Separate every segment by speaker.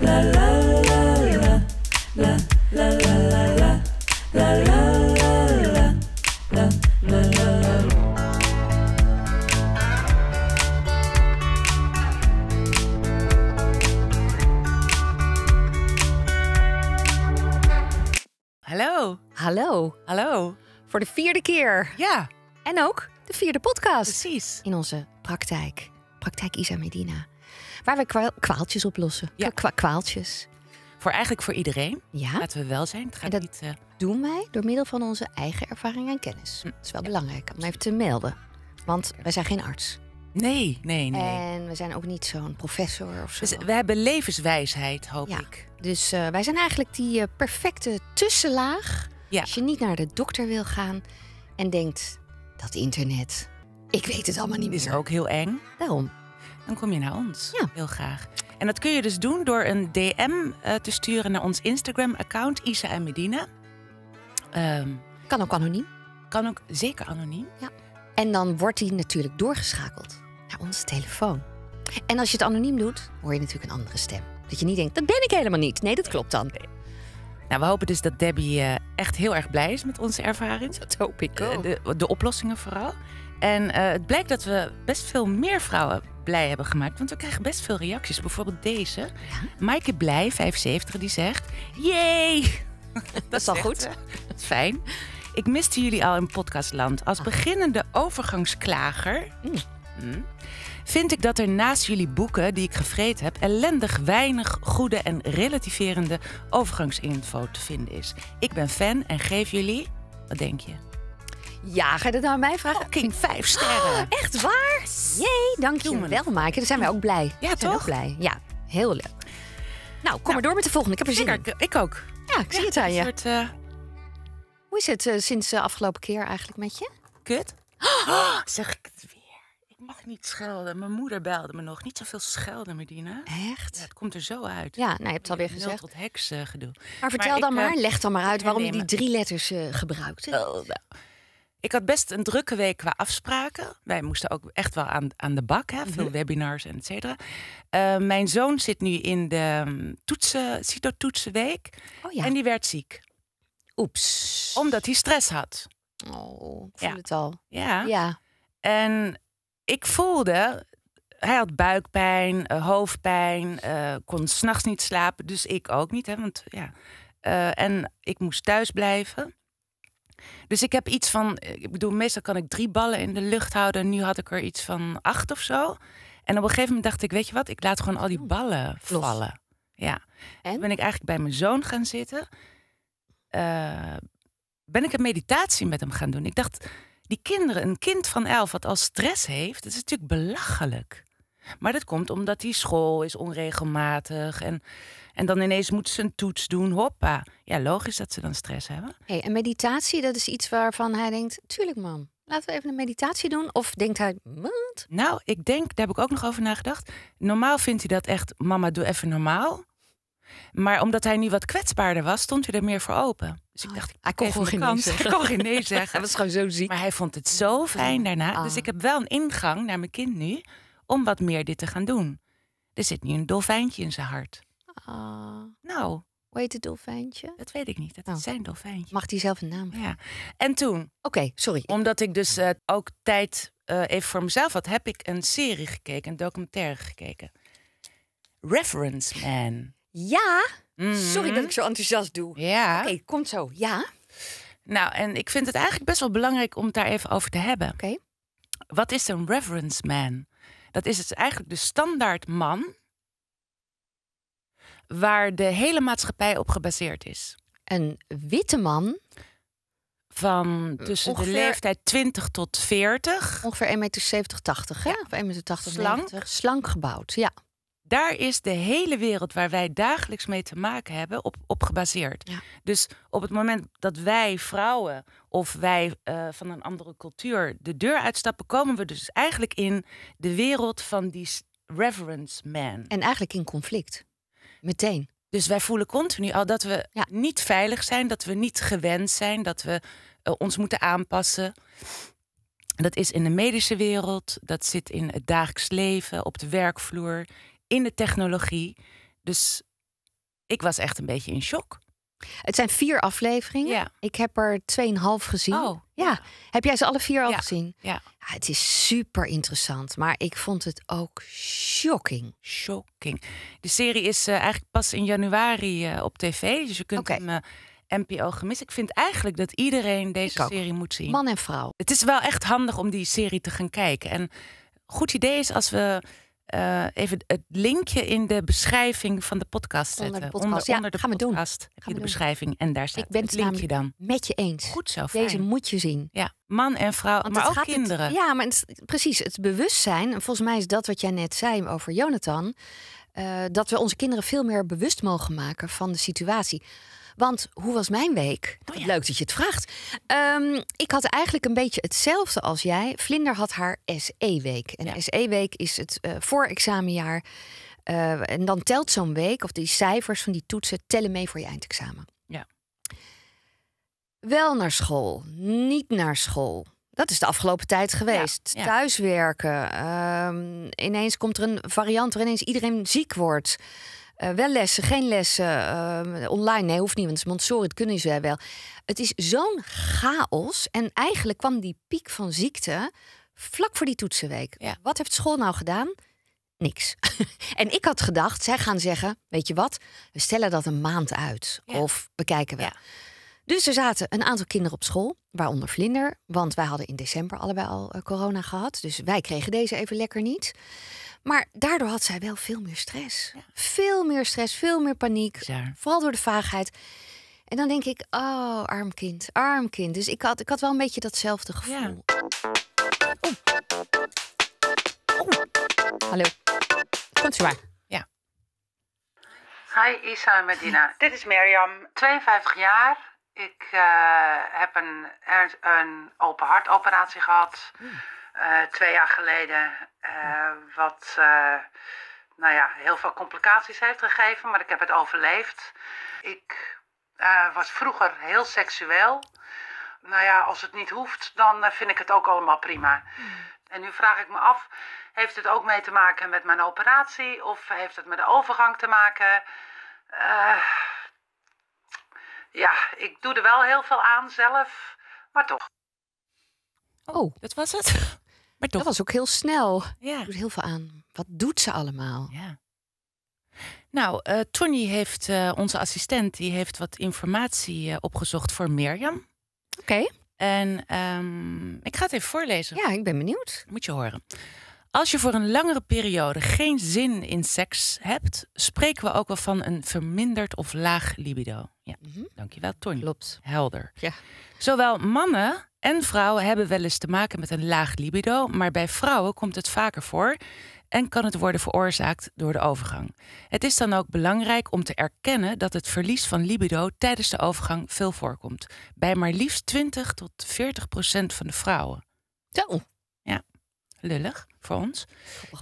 Speaker 1: Hallo. Hallo. Hallo. Voor de vierde keer. Ja. En ook de vierde podcast. Precies. In onze praktijk. Praktijk Isa Medina. Waar we kwaaltjes oplossen. Ja. kwaaltjes. Voor eigenlijk voor iedereen. Ja. Laten we wel zijn. Het gaat dat niet, eh, doen wij door middel van onze eigen ervaring en kennis. Hm. Dat is wel belangrijk om even te melden. Want wij zijn geen arts. Nee, nee, nee. En we zijn ook niet zo'n professor of dus zo. Dus we hebben levenswijsheid, hoop ja. ik. Dus eh, wij zijn eigenlijk die eh, perfecte tussenlaag. Ja. Als je niet naar de dokter wil gaan en denkt, dat internet, ik weet het allemaal niet meer. Is ook heel eng. Daarom dan kom je
Speaker 2: naar ons. Ja. Heel graag. En dat kun je dus doen door een DM eh, te sturen naar ons
Speaker 1: Instagram-account, Isa en Medina. Ehm, kan ook anoniem. Kan ook zeker anoniem. Ja. En dan wordt die natuurlijk doorgeschakeld naar onze telefoon. En als je het anoniem doet, hoor je natuurlijk een andere stem. Dat je niet denkt, dat ben ik helemaal niet. Nee, dat klopt dan. Nou, we hopen dus dat Debbie eh, echt heel erg blij is met onze ervaring. Dat hoop ik eh, de,
Speaker 2: de, oplossingen vooral. En het blijkt dat we best veel meer vrouwen blij hebben gemaakt. Want we krijgen best veel reacties. Bijvoorbeeld deze. Ja? Maaike Blij, 75, die zegt... Jee! Dat is al goed. Dat is fijn. Ik miste jullie al in podcastland. Als ah. beginnende overgangsklager... Mm. Hm. vind ik dat er naast jullie boeken die ik gevreed heb... ellendig weinig goede en relativerende overgangsinfo te vinden is. Ik ben fan en geef jullie... Wat denk je?
Speaker 1: Ja, ga je dat nou mij vragen? Fucking oh, vijf sterren. Oh, echt waar? Jee, dankjewel Maaike. Daar zijn wij ook blij. Ja, toch? Zijn ook blij. Ja, heel leuk. Nou, kom nou. maar door met de volgende. Ik heb er zin ik, in. Ik ook. Ja, ik zie het aan je. Eh, Hoe is het eh, sinds de eh, afgelopen keer eigenlijk met je? Kut.
Speaker 2: zeg ik het weer.
Speaker 1: Ik mag niet schelden. Mijn moeder
Speaker 2: belde me nog. Niet zoveel schelden, Medina. Echt? Ja, het komt er zo uit. Ja, nou, je hebt het alweer gezegd. tot heks gedoe. Maar vertel dan maar, leg dan maar uit waarom je die drie
Speaker 1: letters uh, gebruikt. Oh,
Speaker 2: nou. Ik had best een drukke week qua afspraken. Wij moesten ook echt wel aan, aan de bak, hè? veel mhm. webinars en et eh, mijn zoon zit nu in de mm, toetsen, CITO-toetsenweek. Oh, ja. En die werd ziek. Oeps. Omdat hij stress had. Oh, ik voel ja. het al. Ja. ja. En ik voelde, hij had buikpijn, eh, hoofdpijn, uh, kon s'nachts niet slapen. Dus ik ook niet, hè, want ja. en ik moest thuis blijven. Dus ik heb iets van, eh, ik bedoel, meestal kan ik drie ballen in de lucht houden. Nu had ik er iets van acht of zo. En op een gegeven moment dacht ik, weet je wat, ik laat gewoon al die ballen vallen. Ja. En Toen ben ik eigenlijk bij mijn zoon gaan zitten. Eh, ben ik een meditatie met hem gaan doen. Ik dacht, die kinderen, een kind van elf wat al stress heeft, dat is natuurlijk belachelijk. Maar dat komt omdat die school is onregelmatig. En, en dan ineens moeten ze een toets doen. Hoppa. Ja, logisch dat ze dan stress hebben.
Speaker 1: Hey, en meditatie, dat is iets waarvan hij denkt... Tuurlijk, mam. Laten we even een meditatie doen. Of denkt hij, wat? Nou, ik denk, daar heb ik ook nog over nagedacht.
Speaker 2: Normaal vindt hij dat echt, mama, doe even normaal. Maar omdat hij nu wat kwetsbaarder was, stond hij er meer voor open. Dus ik ah, dacht, ik kon geen kans. nee zeggen. Hij kon geen nee zeggen. Hij was gewoon zo ziek. Maar hij vond het zo fijn ah. daarna. Dus ik heb wel een ingang naar mijn kind nu om wat meer dit te gaan doen. Er zit nu een dolfijntje in zijn hart. Ah. Nou.
Speaker 1: Hoe heet het dolfijntje? Dat weet ik niet. Dat oh. zijn dolfijntje. Mag hij zelf een naam hebben. Ja.
Speaker 2: En toen. Oké, sorry. Omdat ik dus eh, ook tijd eh, even voor mezelf had, heb ik een serie gekeken, een documentaire gekeken. Reference Man. Ja. Mhm. Sorry dat ik zo enthousiast doe. Ja. Oké, komt zo. Ja. Nou, en ik vind het eigenlijk best wel belangrijk om het daar even over te hebben. Oké. Wat is een reference man? Dat is dus eigenlijk de standaard man waar de hele maatschappij op gebaseerd
Speaker 1: is. Een witte man
Speaker 2: van eh, tussen de leeftijd
Speaker 1: 20 tot 40. Ongeveer 1,70 meter, 80, hè? Ja. Of 1,80 meter. slank. Slank gebouwd,
Speaker 2: ja daar is de hele wereld waar wij dagelijks mee te maken hebben op, op gebaseerd. Dus op het moment dat wij vrouwen of wij eh, van een andere cultuur de deur uitstappen, komen we dus eigenlijk in de wereld van die reverence man. En eigenlijk in conflict. Meteen. Dus wij voelen continu al dat we niet veilig zijn, dat we niet gewend zijn, dat we eh, ons moeten aanpassen. Dat is in de medische wereld, dat zit in het dagelijks leven, op de werkvloer, in de technologie. Dus ik was echt een beetje in shock.
Speaker 1: Het zijn vier afleveringen. Ja. Ik heb er half gezien. Oh. Ja. Heb jij ze alle vier al gezien? Ja. ja. Het is super interessant, maar ik vond het ook shocking. Shocking. De serie is eh, eigenlijk pas in januari eh, op tv, dus je kunt
Speaker 2: hem eh, NPO gemist. Ik vind eigenlijk dat iedereen deze serie moet zien. Man en vrouw. Het is wel echt handig om die serie te gaan kijken. En goed idee is als we eh, even het linkje in de beschrijving van de podcast zetten. Onder de podcast, gaan we doen. in de
Speaker 1: beschrijving. En daar staat Ik het linkje dan. met je eens. Goed zo, fijn. Deze moet je zien. Ja, man en vrouw, Want maar ook kinderen. ja, maar precies, het bewustzijn. En volgens mij is dat wat jij net zei over Jonathan. Eh, dat we onze kinderen veel meer bewust mogen maken van de situatie. Want hoe was mijn week? Oh leuk dat je het vraagt. Ehm, ik had eigenlijk een beetje hetzelfde als jij. Vlinder had haar SE-week. En SE-week is het eh, voor-examenjaar. Eh, en dan telt zo'n week, of die cijfers van die toetsen tellen mee voor je eindexamen. Ja. Wel naar school, niet naar school. Dat is de afgelopen tijd geweest. Thuiswerken. Ehm, ineens komt er een variant waarin ineens iedereen ziek wordt. Eh, wel lessen, geen lessen. Eh, online, nee, hoeft niet, want Montessori, dat kunnen ze wel. Het is zo'n chaos. En eigenlijk kwam die piek van ziekte vlak voor die toetsenweek. Wat heeft school nou gedaan? Niks. en ik had gedacht, zij gaan zeggen, weet je wat, we stellen dat een maand uit. Of bekijken we. Ja. Dus er zaten een aantal kinderen op school, waaronder Vlinder. Want wij hadden in december allebei al eh, corona gehad. Dus wij kregen deze even lekker niet. Maar daardoor had zij wel veel meer stress. Veel meer stress, veel meer paniek. Vooral door de vaagheid. En dan denk ik, oh, arm kind, arm kind. Dus ik had, ik had wel een beetje datzelfde gevoel. Ja. Hallo. Komt zwaar. Ja.
Speaker 2: Hi Isa en Medina. Dit is Mirjam, 52 jaar, ik eh, heb een, een open hartoperatie gehad. Hmm. Eh, twee jaar geleden. Eh, wat nou ja, heel veel complicaties heeft gegeven, maar ik heb het overleefd. Ik was vroeger heel seksueel. Nou ja, als het niet hoeft, dan vind ik het ook allemaal prima. Hmm. En nu vraag ik me af, heeft het ook mee te maken met mijn operatie? Of heeft het met de overgang te maken? Eh ja, ik doe er wel heel veel aan zelf, maar toch. Oh, dat was
Speaker 1: het. Maar toch. Dat was ook heel snel. Ja. Doet heel veel aan. Wat doet ze allemaal?
Speaker 2: Ja. Nou, eh, Tony heeft, eh, onze assistent, die heeft wat informatie eh, opgezocht voor Mirjam. Oké. En ehm, ik ga het even voorlezen. Ja, ik ben benieuwd. Moet je horen. Als je voor een langere periode geen zin in seks hebt, spreken we ook wel van een verminderd of laag libido. Ja, mhm. dankjewel, Tony. Klopt. Helder. Ja. Zowel mannen en vrouwen hebben wel eens te maken met een laag libido, maar bij vrouwen komt het vaker voor en kan het worden veroorzaakt door de overgang. Het is dan ook belangrijk om te erkennen dat het verlies van libido tijdens de overgang veel voorkomt. Bij maar liefst 20 tot 40 procent van de vrouwen. Zo lullig voor ons.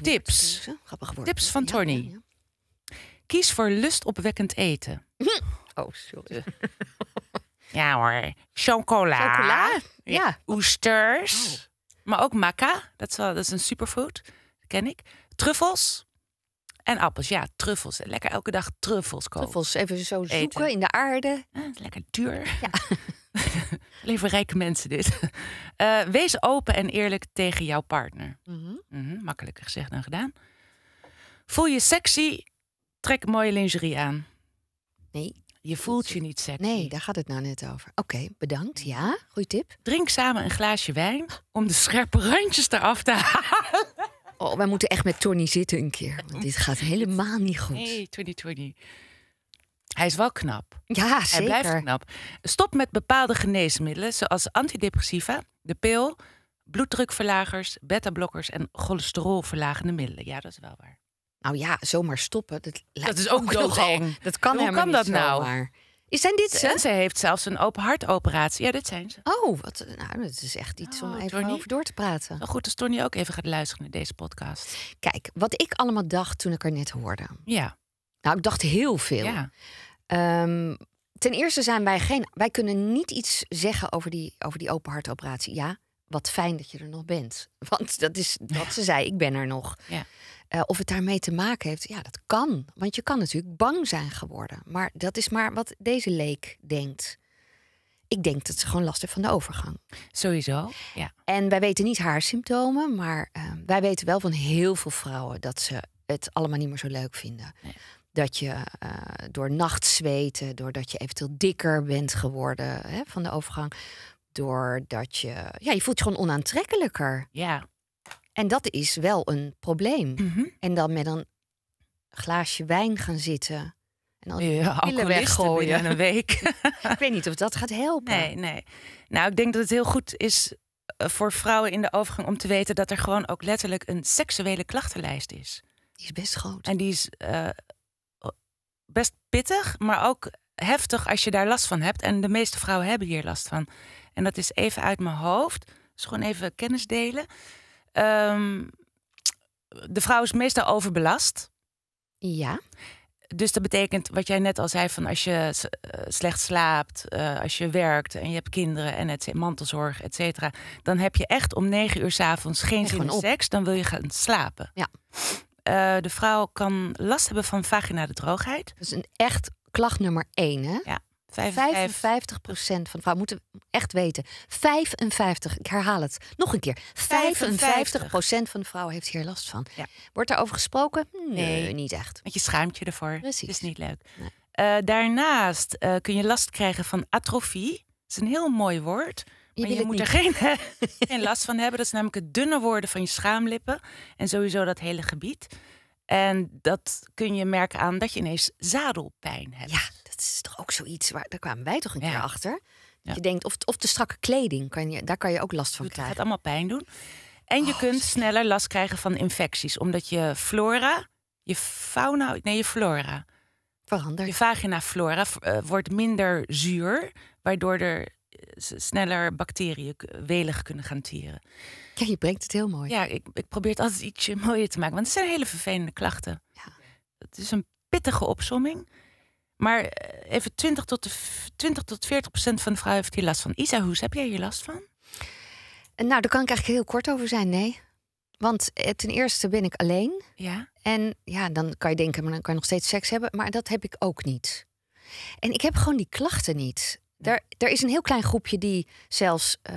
Speaker 2: Tips. Grappig woord, Tips van Tony. Kies voor lustopwekkend eten. Oh, sorry. Ja hoor. Chocola. Chocola? Ja. Oesters. Oh. Maar ook maca. Dat is, wel, dat is een superfood. ken ik. Truffels. En appels, ja, truffels. Lekker elke dag truffels kopen. Truffels even zo zoeken in de aarde. Ah, lekker duur. Ja. Leven rijke mensen dit. Eh, wees open en eerlijk tegen jouw partner. Mhm. Mhm, makkelijker gezegd dan gedaan. Voel je sexy? Trek mooie lingerie aan. Nee. Je voelt je niet
Speaker 1: sexy. Nee, daar gaat het nou net over. Oké, bedankt. Ja, goede tip. Drink samen een glaasje wijn om de scherpe randjes eraf te halen. Oh, wij moeten echt met Tony zitten een keer. Want dit gaat helemaal niet goed. Nee,
Speaker 2: hey, 2020. Hij is wel knap. Ja, zeker. Hij blijft knap. Stop met bepaalde geneesmiddelen zoals antidepressiva, de pil, bloeddrukverlagers, beta-blokkers en cholesterolverlagende middelen. Ja, dat is wel waar.
Speaker 1: Nou ja, zomaar stoppen. Dat, is ook, ook nogal. Dat kan Hoe kan dat nou?
Speaker 2: Is Zijn dit ze? Ze heeft zelfs een open hartoperatie. Ja, dit zijn
Speaker 1: ze. Oh, wat, nou, dat is echt iets om oh, even over door te praten. Nou goed, dus Tony ook even gaat luisteren naar deze podcast. Kijk, wat ik allemaal dacht toen ik er net hoorde. Ja. Nou, ik dacht heel veel. Ja. Ehm, ten eerste zijn wij geen. Wij kunnen niet iets zeggen over die, over die open hartoperatie. Ja, wat fijn dat je er nog bent. Want dat is wat ze zei, ik ben er nog. Ja. Eh, of het daarmee te maken heeft, ja, dat kan. Want je kan natuurlijk bang zijn geworden. Maar dat is maar wat deze leek denkt. Ik denk dat ze gewoon last heeft van de overgang. Sowieso, ja. En wij weten niet haar symptomen, maar ehm, wij weten wel van heel veel vrouwen dat ze het allemaal niet meer zo leuk vinden. Nee dat je uh, door nachtzweten, doordat je eventueel dikker bent geworden hè, van de overgang, doordat je, ja, je voelt je gewoon onaantrekkelijker. Ja. En dat is wel een probleem. Mhm. En dan met een glaasje wijn gaan zitten. En dan ja, weggooien. in een week.
Speaker 2: ik weet niet of dat gaat helpen. Nee, nee. Nou, ik denk dat het heel goed is eh, voor vrouwen in de overgang om te weten dat er gewoon ook letterlijk een seksuele klachtenlijst is. Die is best groot. En die is eh, best pittig, maar ook heftig als je daar last van hebt. En de meeste vrouwen hebben hier last van. En dat is even uit mijn hoofd. Dus gewoon even kennis delen. Ehm, de vrouw is meestal overbelast. Ja. Dus dat betekent wat jij net al zei: van als je eh, slecht slaapt, eh, als je werkt en je hebt kinderen en het mantelzorg, et cetera. Dan heb je echt om negen uur s'avonds geen seks. Dan wil je gaan slapen. Ja. Eh, de vrouw kan last hebben van vaginale droogheid. Dat is een
Speaker 1: echt klacht nummer één, hè? Ja. 55, procent van de vrouwen moeten echt weten. 55, ik herhaal het nog een keer. 55 procent van de vrouwen heeft hier last van. Ja. Wordt daarover gesproken? Nee, nee,
Speaker 2: niet echt. Want je schaamt je ervoor. Precies. Dat is niet leuk. Eh, daarnaast eh, kun je last krijgen van atrofie. Dat is een heel mooi woord. Maar je moet er geen, geen, last van hebben. Dat is namelijk het dunner worden van je schaamlippen. En sowieso dat hele gebied. En
Speaker 1: dat kun je merken aan dat je ineens zadelpijn hebt. Ja, dat is toch ook zoiets waar. Daar kwamen wij toch een keer achter. Dat je denkt, of, of de strakke kleding, kan je, daar kan je ook last van Doet, krijgen. Het gaat
Speaker 2: allemaal pijn doen. En je oh, kunt sneller last krijgen van infecties, omdat je flora, je fauna, nee, je flora. Verandert. Je vagina flora eh, wordt minder zuur, waardoor er sneller bacteriën welig kunnen gaan tieren. Ja, je brengt het heel mooi. Ja, ik, ik probeer het altijd ietsje mooier te maken. Want het zijn hele vervelende klachten. Ja. Het is een pittige opsomming. Maar eh, even 20 tot, de, 20 tot 40 procent van de vrouwen heeft hier last van. Isa, hoe heb jij hier last van?
Speaker 1: Nou, daar kan ik eigenlijk heel kort over zijn, nee. Want eh, ten eerste ben ik alleen. Ja. En ja, dan kan je denken, maar dan kan je nog steeds seks hebben. Maar dat heb ik ook niet. En ik heb gewoon die klachten niet. Er, er is een heel klein groepje die zelfs eh,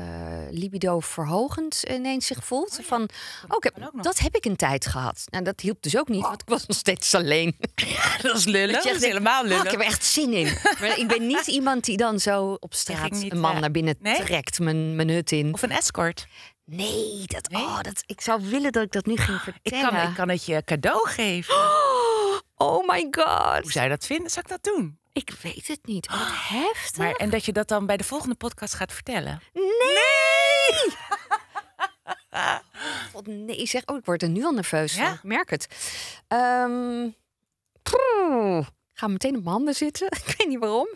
Speaker 1: libido verhogend ineens zich voelt. Oh Van, oh, dat heb ik een tijd gehad. En nou, dat hielp dus ook niet, want ik was nog steeds alleen. dat is lullig. Dat, is helemaal ah, lullig. ik heb er echt zin in. maar ik ben niet iemand die dan zo op straat een man eh, naar binnen trekt, mijn, mijn hut in. Of een escort. Nee, dat, Oh, dat, ik zou willen dat ik dat nu ging ah, vertellen. Ik kan, ik kan het je cadeau geven.
Speaker 2: Oh my god. Hoe zou dat vinden? Zou ik dat doen?
Speaker 1: Ik weet het niet. Wat heftig. Maar, en dat je dat dan bij de volgende podcast gaat vertellen? Nee! nee! God, nee, zeg. Oh, ik word er nu al nerveus ja? van. Merk het. Um, ga meteen op mijn handen zitten. ik weet niet waarom.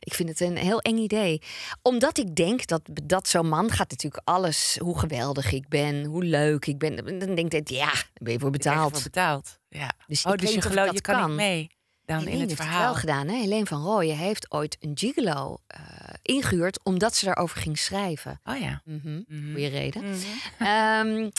Speaker 1: Ik vind het een heel eng idee. Omdat ik denk dat, dat zo'n man gaat natuurlijk alles... hoe geweldig ik ben, hoe leuk ik ben. Dan denkt hij, ja, ben je voor betaald. Je voor betaald, ja. Dus oh, dus je geloof, je kan, kan, niet mee dan in het verhaal. heeft het gedaan. Hè? Helene van Rooyen heeft ooit een gigolo uh, ingehuurd... omdat ze daarover ging schrijven. Oh ja. Mm -hmm. reden. Mhm. Ehm,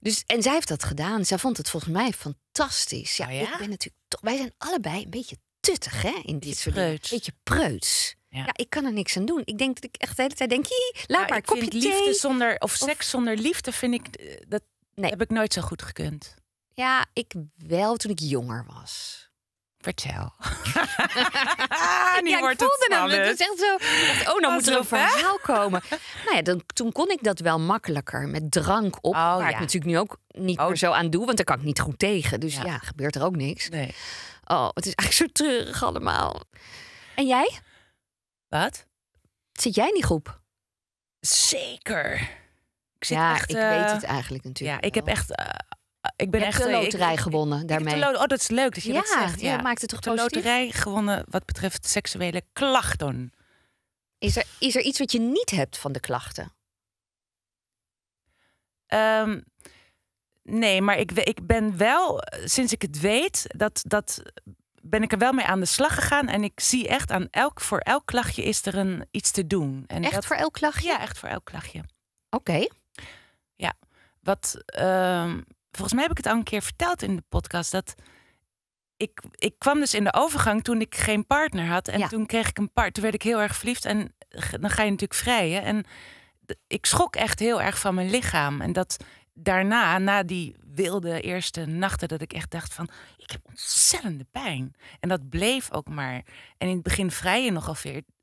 Speaker 1: dus, en zij heeft dat gedaan. Zij vond het volgens mij fantastisch. Ja, oh ja? Ik ben natuurlijk toch, wij zijn allebei een beetje tuttig hè, in dit soort Een beetje preuts. Ja. ik kan er niks aan doen. Ik denk dat ik echt de hele tijd denk, laat nou, maar kopje thee. Liefde zonder, of, seks zonder
Speaker 2: liefde vind ik, eh, dat heb ik nooit zo goed gekund.
Speaker 1: Ja, ik wel toen ik jonger was. Vertel. ja, voelde het, hem, het is echt zo. oh, nou moet er een verhaal komen. nou ja, dan, toen kon ik dat wel makkelijker met drank op. Maar oh, waar ik natuurlijk nu ook niet oh. meer zo aan doe, want daar kan ik niet goed tegen. Dus ja, gebeurt er ook niks. Nee. Oh, het is eigenlijk zo treurig allemaal. En jij? Wat? Zit jij in die groep?
Speaker 2: Zeker.
Speaker 1: Ik zit ja, echt, ik weet eh, het eigenlijk natuurlijk. Ja, ik heb echt eh, ik ben echt de eh, loterij gewonnen daarmee. oh, dat
Speaker 2: is leuk dat je dat zegt. Ja, maakt het toch de loterij gewonnen wat betreft seksuele klachten. Is er, is er iets wat je niet hebt van de klachten? Ehm, nee, maar ik, ik ben wel, sinds ik het weet, dat, dat ben ik er wel mee aan de slag gegaan. En ik zie echt aan elk, voor elk klachtje is er een, iets te doen. En echt voor elk klachtje? Ja, echt voor elk klachtje. Oké. Ja, wat ehm, volgens mij heb ik het al een keer verteld in de podcast. Dat ik, ik kwam dus in de overgang toen ik geen partner had. En toen kreeg ik een partner Toen werd ik heel erg verliefd. En dan ga je natuurlijk vrijen. En ik schrok echt heel erg van mijn lichaam. En dat daarna, na die wilde eerste nachten, dat ik echt dacht van, ik heb ontzettende pijn. En dat bleef ook maar. En in het begin vrij je nogal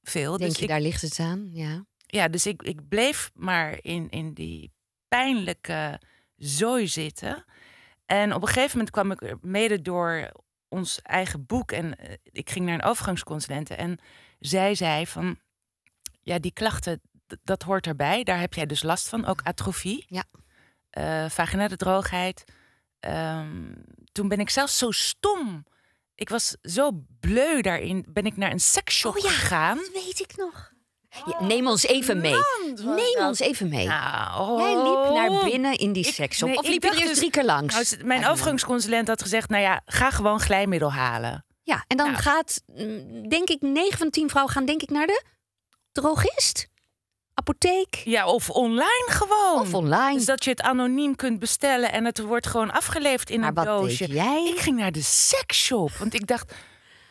Speaker 2: veel. Denk dus je, ik, daar ligt het
Speaker 1: aan? Ja,
Speaker 2: ja dus ik, ik bleef maar in, in die pijnlijke zo zitten. En op een gegeven moment kwam ik mede door ons eigen boek en eh, ik ging naar een overgangsconsulente en zij zei van ja, die klachten, dat hoort erbij. Daar heb jij dus last van, ook atrofie. Ja. Uh, eh, vaginale droogheid. Ehm, toen ben ik zelfs zo stom. Ik was zo bleu daarin. Ben ik naar een seksshop oh gegaan. Dat
Speaker 1: weet ik nog neem ons even mee. neem ons even mee. Hij nou, liep naar oh. binnen in die seksshop. of liep je er dus- drie keer langs? Nou, mijn ah,
Speaker 2: overgangsconsulent had gezegd, nou ja, ga gewoon glijmiddel halen.
Speaker 1: Ja, en dan nou. gaat, mm, denk ik, 9 van 10 vrouwen gaan denk ik naar de drogist,
Speaker 2: apotheek. Ja, of online gewoon. Of online. Dus dat je het anoniem kunt bestellen en het wordt gewoon afgeleverd in maar een wat doosje. Deed jij? Ik ging naar de seksshop, want ik dacht...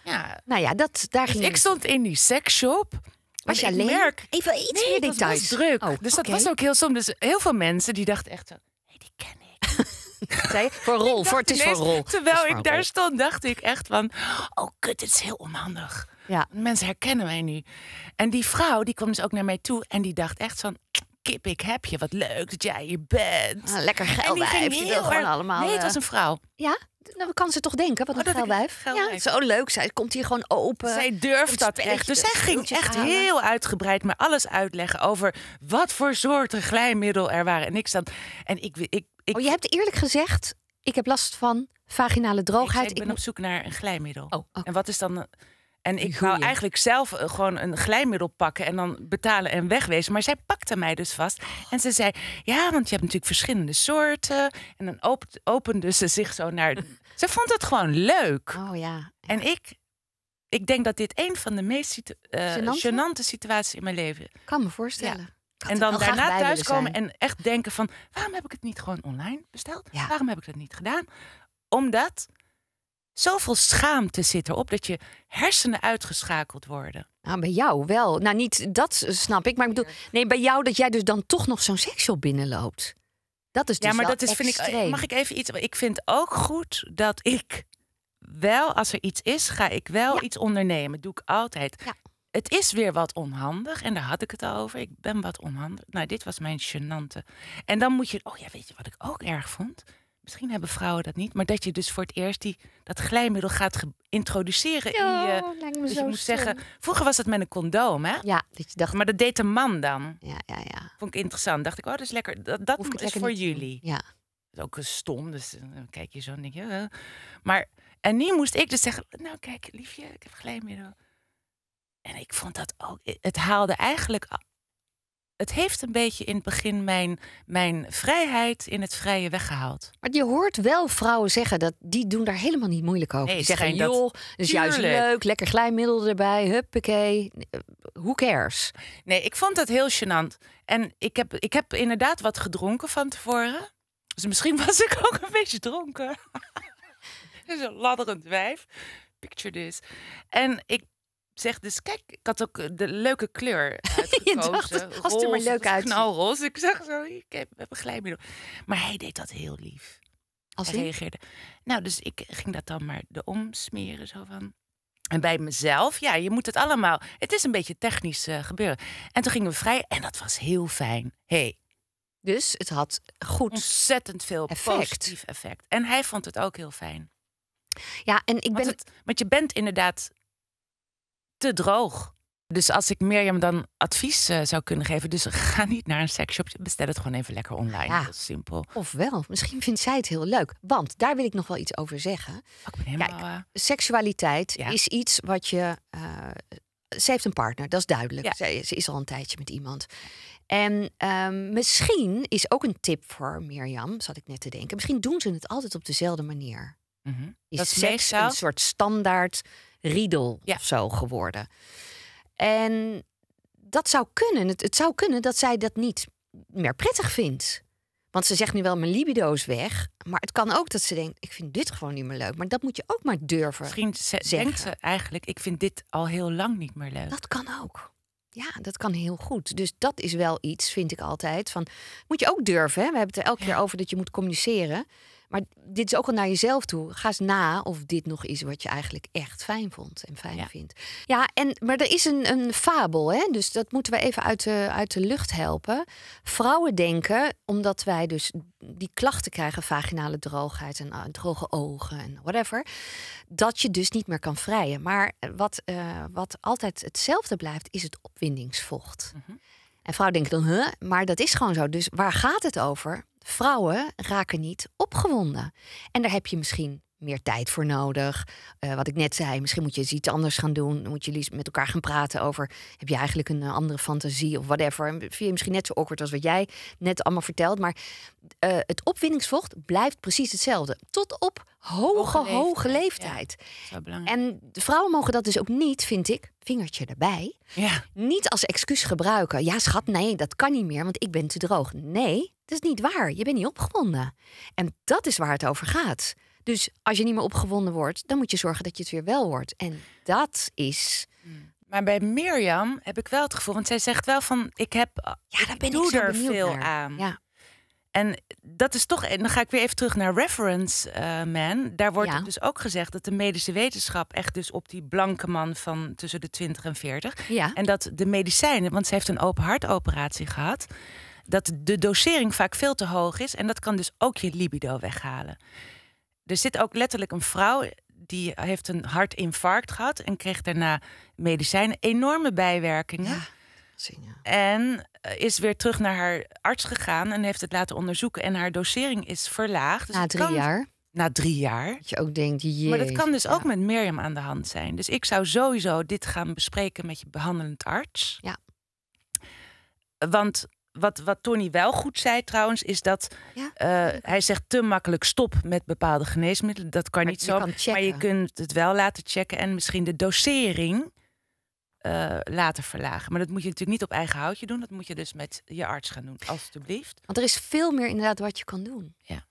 Speaker 2: Ja, nou ja, dat, daar dus ging... Ik stond in die seksshop
Speaker 1: was je alleen? Merk, Even iets meer details. druk. Oh, dus dat was ook
Speaker 2: heel soms. Dus heel veel mensen die dachten echt... van, die ken
Speaker 1: ik. Voor rol, voor, het is rol. Terwijl ik daar
Speaker 2: stond, dacht ik echt van... Oh, kut, het is heel onhandig. Ja. Mensen herkennen mij nu. En die vrouw, die kwam dus ook naar mij toe... en die dacht echt van kip, ik heb je. Wat leuk dat jij hier
Speaker 1: bent. Ah, lekker geld. die ging heel allemaal. Nee, het eh, was een vrouw. Ja? Nou, kan ze toch denken, wat een oh, geilwijf. Ja, zo leuk. Zij komt hier gewoon open. Zij durft dat echt. Dus zij ging echt heel
Speaker 2: uitgebreid maar alles uitleggen over wat voor soorten glijmiddel er waren. En ik dan. En ik, ik, oh, je hebt eerlijk gezegd, ik heb last van vaginale droogheid. Ik, ben op zoek naar een glijmiddel. Oh, oh. En wat is dan en ik wou eigenlijk zelf eh, gewoon een glijmiddel pakken en dan betalen en wegwezen. Maar zij pakte mij dus vast. En ze zei: Ja, want je hebt natuurlijk verschillende soorten. En dan opende ze zich zo naar. ze vond het gewoon leuk. Oh ja. En ik, ik denk dat dit een van de meest situ uh, situaties in mijn leven is.
Speaker 1: Kan me voorstellen. En dan daarna thuiskomen en
Speaker 2: echt denken van... waarom heb ik het niet gewoon online besteld? Waarom heb ik dat niet gedaan? Omdat Zoveel schaamte zit erop dat je hersenen uitgeschakeld worden. Nou,
Speaker 1: bij jou wel. Nou, niet dat snap ik, maar ik bedoel, nee, bij jou dat jij dus dan toch nog zo'n seksual binnenloopt. Dat is dus ja, maar dat is, extreem. vind ik. Mag ik
Speaker 2: even iets? Ik vind ook goed dat ik wel, als er iets is, ga ik wel iets ondernemen. Doe ik altijd. Ja. Het is weer wat onhandig en daar had ik het over. Ik ben wat onhandig. Nou, dit was mijn genante. En dan moet je. Oh ja, weet je wat ik ook erg vond? misschien hebben vrouwen dat niet, maar dat je dus voor het eerst die, dat glijmiddel gaat introduceren. in je, lijkt me dus zo je zeggen, vroeger was het met een condoom, hè? Ja, dat je dacht. Maar dat deed een man dan. Ja, ja, ja. Vond ik interessant. Dacht ik, oh, dat is lekker. Dat, dat is voor jullie. Ja. Dat is ook eh, stom, dus eh, dan kijk je zo en denk je. Uh. Maar, en nu moest ik dus zeggen, nou kijk, liefje, ik heb glijmiddel. En ik vond dat ook, het haalde eigenlijk het heeft een beetje in het begin mijn, mijn vrijheid in het vrije weggehaald.
Speaker 1: Maar je hoort wel vrouwen zeggen dat die doen daar helemaal niet moeilijk over. Nee, die zeggen, dat is juist leuk, lekker glijmiddel erbij, huppakee, eh, who cares?
Speaker 2: Nee, ik vond dat heel gênant. En ik heb, ik heb inderdaad wat gedronken van tevoren. Dus misschien was ik ook een beetje dronken. dus een ladderend wijf. Picture this. En ik Zeg, dus kijk, ik had ook eh, de leuke kleur uitgekozen. dacht, als het er maar leuk uit. Knalroze. Ik zag zo, ik heb een glijmiddel. Maar hij deed dat heel lief. Als hij reageerde. Nou, dus ik ging dat dan maar de omsmeren zo van. En bij mezelf, ja, je moet het allemaal. Het is een beetje technisch eh, gebeuren. En toen gingen we vrij en dat was heel fijn. Hey. Dus het had goed. Ontzettend veel positief effect. En hij vond het ook heel fijn. Ja, en ik ben. het, want je bent inderdaad te droog. Dus als ik Mirjam dan advies eh, zou kunnen geven, dus ga niet naar een sexshop, bestel het gewoon even lekker online. Ja. Heel simpel.
Speaker 1: Ofwel, misschien vindt zij het heel leuk. Want daar wil ik nog wel iets over zeggen. Oh, Kijk, eh, seksualiteit is iets wat je. Eh, ze heeft een partner, dat is duidelijk. Ze, is al een tijdje met iemand. En ehm, misschien is ook een tip voor Mirjam, zat ik net te denken. Misschien doen ze het altijd op dezelfde manier. Mhm. Is dat is seks meestal... een soort standaard Riedel of zo geworden. En dat zou kunnen. Het, het, zou kunnen dat zij dat niet meer prettig vindt. Want ze zegt nu wel, mijn libido is weg. Maar het kan ook dat ze denkt, ik vind dit gewoon niet meer leuk. Maar dat moet je ook maar durven Misschien zeggen. denkt ze eigenlijk, ik vind dit al heel lang niet meer leuk. Dat kan ook. Ja, dat kan heel goed. Dus dat is wel iets, vind ik altijd. Van, moet je ook durven. Hè? We hebben het er elke keer over dat je moet communiceren. Maar dit is ook al naar jezelf toe. Ga eens na of dit nog is wat je eigenlijk echt fijn vond en fijn vindt. Ja, en, maar er is een, een fabel, hè? dus dat moeten we even uit de, uit de lucht helpen. Vrouwen denken, omdat wij dus die klachten krijgen, vaginale droogheid en eh, droge ogen en whatever, dat je dus niet meer kan vrijen. Maar wat, eh, wat altijd hetzelfde blijft, is het opwindingsvocht. Mhm. En vrouwen denken dan, hè? maar dat is gewoon zo. Dus waar gaat het over? vrouwen raken niet opgewonden. En daar heb je misschien meer tijd voor nodig. Eh, wat ik net zei, misschien moet je iets anders gaan doen. Dan moet je met elkaar gaan praten over... heb je eigenlijk een eh, andere fantasie of whatever. En vind je misschien net zo awkward als wat jij net allemaal vertelt. Maar eh, het opwindingsvocht blijft precies hetzelfde. Tot op hoge, hoge leeftijd. en vrouwen mogen dat dus ook niet, vind ik, vingertje erbij... Ja. niet als excuus gebruiken. Ja, schat, nee, dat kan niet meer, want ik ben te droog. Nee, dat is niet waar. Je bent niet opgewonden. En dat is waar het over gaat. Dus als je niet meer opgewonden wordt, dan moet je zorgen dat je het weer wel wordt. En dat is. Hmm. Maar bij Mirjam heb
Speaker 2: ik wel het gevoel, want zij zegt wel van: ik heb. Ja, daar ben ik er veel naar. aan. Ja. En dat is toch, en dan ga ik weer even terug naar Reference eh, Man. Daar wordt dus ook gezegd dat de medische wetenschap echt dus op die blanke man van tussen de 20 en 40. Ja. En dat de medicijnen, want ze heeft een open hartoperatie gehad dat de dosering vaak veel te hoog is. En dat kan dus ook je libido weghalen. Er zit ook letterlijk een vrouw die heeft een hartinfarct gehad en kreeg daarna medicijnen, enorme bijwerkingen. Ja, En eh, is weer terug naar haar arts gegaan en heeft het laten onderzoeken. En haar dosering is verlaagd. Dus na drie jaar?
Speaker 1: Na drie jaar. Dat je ook denkt, Maar dat kan
Speaker 2: dus ook met Mirjam aan de hand zijn. Dus ik zou sowieso dit gaan bespreken met je behandelend arts. Ja. Want wat, wat Tony wel goed zei trouwens, is dat eh, hij zegt te makkelijk stop met bepaalde geneesmiddelen. Dat kan niet zo. maar je kunt het wel laten checken en misschien de dosering uh, eh, laten verlagen. Maar dat moet je natuurlijk niet op eigen houtje doen. Dat moet je dus met je arts gaan doen, alstublieft.
Speaker 1: Want er is veel meer inderdaad wat je kan doen. Ja.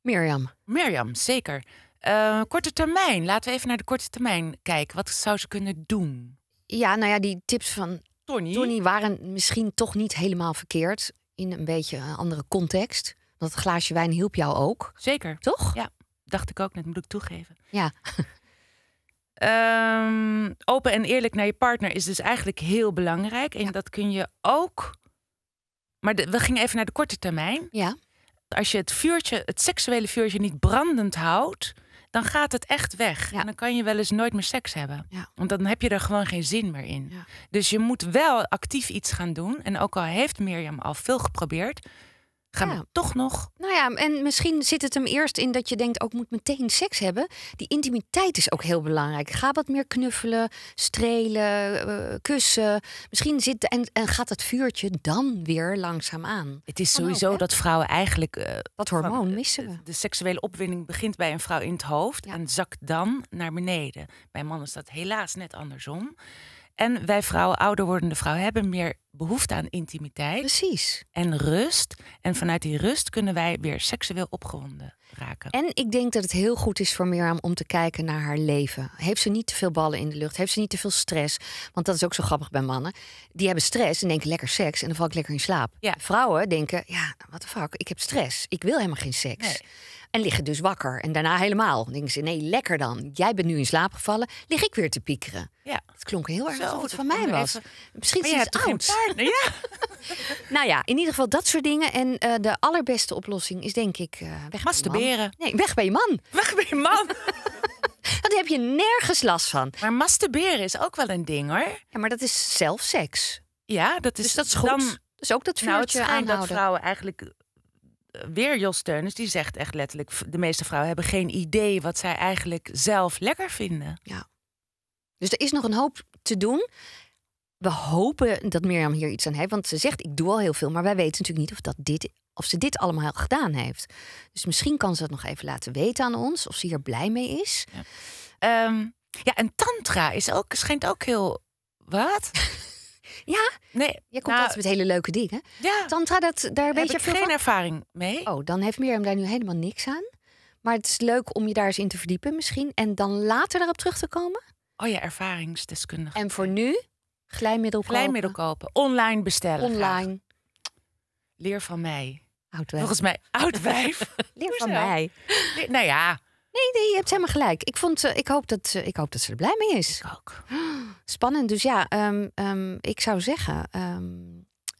Speaker 1: Mirjam.
Speaker 2: Mirjam, zeker.
Speaker 1: Eh, korte termijn. Laten we even naar de korte termijn kijken. Wat zou ze kunnen doen? Ja, nou ja, die tips van Tony. waren misschien toch niet helemaal verkeerd. In een beetje een andere context. Dat glaasje wijn hielp jou ook. Zeker. Toch? Ja, dacht ik ook net, moet ik toegeven.
Speaker 2: Ja. Ehm, open en eerlijk naar je partner is dus eigenlijk heel belangrijk. En dat kun je ook. Maar we gingen even naar de korte termijn. Ja. Als je het vuurtje, het seksuele vuurtje niet brandend houdt, dan gaat het echt weg. En dan kan je wel eens nooit meer seks hebben. Want dan heb je er gewoon geen zin meer in. Dus je moet wel actief iets gaan doen. En ook al heeft Mirjam al veel geprobeerd,
Speaker 1: gaan we toch nog. Nou ja, en misschien zit het hem eerst in dat je denkt, ook moet meteen seks hebben. Die intimiteit is ook heel belangrijk. Ga wat meer knuffelen, strelen, eh, kussen. Misschien zit en, en gaat dat vuurtje dan weer langzaam aan. Het is sowieso dat vrouwen eigenlijk. wat eh, dat hormoon eh, missen
Speaker 2: De seksuele opwinding begint bij een vrouw in het hoofd en zakt dan naar beneden. Bij mannen is dat helaas net andersom. En wij vrouwen, ouder wordende vrouwen, hebben meer behoefte aan intimiteit. Precies. En rust. En vanuit die rust kunnen wij weer seksueel opgewonden
Speaker 1: raken. En ik denk dat het heel goed is voor Mirjam om te kijken naar haar leven. Heeft ze niet te veel ballen in de lucht? Heeft ze niet te veel stress? Want dat is ook zo grappig bij mannen. Die hebben stress en denken lekker seks en dan val ik lekker in slaap. Ja. Vrouwen denken, ja, wat de fuck, ik heb stress. Ik wil helemaal geen seks. En liggen dus wakker. En daarna helemaal. Dan denken ze, nee, lekker dan. Jij bent nu in slaap gevallen. Lig ik weer te piekeren. Ja klonk heel erg alsof het van mij was. Misschien is het oud. ja. nou ja, in ieder geval dat soort dingen. En eh, de allerbeste oplossing is denk ik eh, weg Masturberen. Nee, weg bij je man. Weg bij je man. Dat heb je nergens last van. Maar masturberen is ook wel een ding hoor. Ja, maar dat is zelfseks. Ja, dat is, dus dat is goed. Dan, ook dat vuurtje nou, het dat vrouwen eigenlijk
Speaker 2: eh, weer Jos Teunis die zegt echt letterlijk... de meeste vrouwen hebben geen idee
Speaker 1: wat zij eigenlijk zelf lekker vinden. Ja. Dus er is nog een hoop te doen. We hopen dat Mirjam hier iets aan heeft. Want ze zegt, ik doe al heel veel. Maar wij weten natuurlijk niet of, dat dit, of ze dit allemaal gedaan heeft. Dus misschien kan ze dat nog even laten weten aan ons. Of ze hier blij mee is. Ja, ehm, ja en tantra is ook, schijnt ook heel... Wat? Ja? Nee. Je komt nou, altijd met hele leuke dingen. Ja. Tantra, dat, daar weet je veel geen ervaring mee. Oh, dan heeft Mirjam daar nu helemaal niks aan. Maar het is leuk om je daar eens in te verdiepen misschien. En dan later daarop terug te komen. Oh ja, ervaringsdeskundige. En voor nu?
Speaker 2: Glijmiddel kopen. Glijmiddel kopen. Online bestellen. Online. Leer van
Speaker 1: mij. Oud Volgens mij oud wijf. Leer van mij. nou ja. Nee, nee, je hebt helemaal gelijk. Ik, vond, uh, ik, hoop dat, eh, ik hoop dat ze er blij mee is. ook. Spannend. Dus ja, ehm, ehm, ik zou zeggen... Ehm,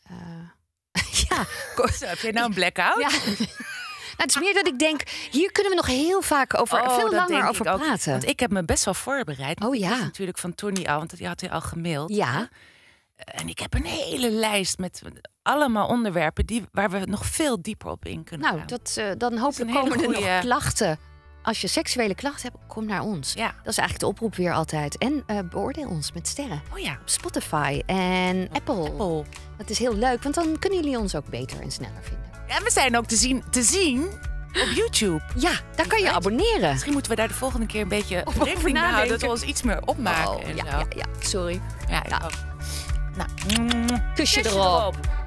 Speaker 1: eh, ja. Zo, heb je nou een blackout? Ja. Nou, het is meer dat ik denk, hier kunnen we nog heel vaak over, oh, veel langer over praten. want
Speaker 2: ik heb me best wel voorbereid. Oh ja. natuurlijk van Tony al, want die had hij al gemaild. Ja. En ik heb een hele lijst met allemaal onderwerpen die, waar we
Speaker 1: nog veel dieper op in kunnen nou, dat, eh, dan hopen we komen er goeie... klachten. Als je seksuele klachten hebt, kom naar ons. Ja. Dat is eigenlijk de oproep weer altijd. En eh, beoordeel ons met sterren. Oh ja. Spotify en Apple. Apple. Dat is heel leuk, want dan kunnen jullie ons ook beter en sneller vinden.
Speaker 2: En we zijn ook te zien, te zien op YouTube. Ja, daar kan je abonneren. Misschien moeten we daar de volgende keer een beetje op over nadenken. Dat we ons iets meer opmaken. Oh, ja, ja, sorry. Ja, ja. Nou. nou, kusje, erop.